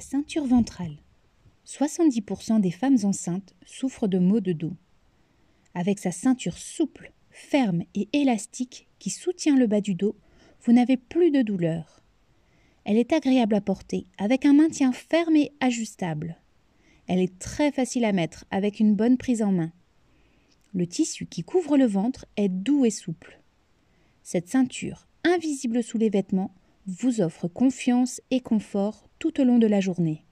ceinture ventrale. 70% des femmes enceintes souffrent de maux de dos. Avec sa ceinture souple, ferme et élastique qui soutient le bas du dos, vous n'avez plus de douleur. Elle est agréable à porter avec un maintien ferme et ajustable. Elle est très facile à mettre avec une bonne prise en main. Le tissu qui couvre le ventre est doux et souple. Cette ceinture, invisible sous les vêtements, vous offre confiance et confort tout au long de la journée.